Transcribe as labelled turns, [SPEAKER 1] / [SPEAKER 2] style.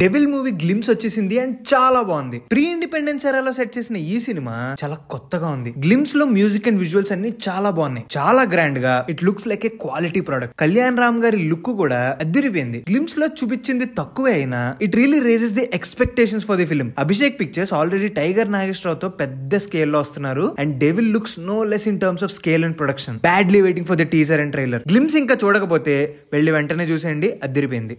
[SPEAKER 1] devil movie glimpse వచ్చేసింది and చాలా బాగుంది ప్రీ ఇండిపెండెన్స్ ఎరాలో సెట్ చేసిన ఈ సినిమా చాలా కొత్తగా ఉంది గ్లిమ్స్ లో మ్యూజిక్ అండ్ విజువల్స్ అన్ని చాలా బాగున్నాయి చాలా గ్రాండ్ గా it looks like a quality product Kalyan Ram గారి లుక్ కూడా అద్దరిపోయింది గ్లిమ్స్ లో చూపించింది తక్కువే అయినా it really raises the expectations for the film Abhishek Pictures already Tiger Rao తో పెద్ద స్కేల్ లో వస్తున్నారు and devil looks no less in terms of scale and production badly waiting for the teaser and trailer glimpse ఇంకా చూడకపోతే వెళ్ళి వెంటనే చూసేయండి అద్దరిపోయింది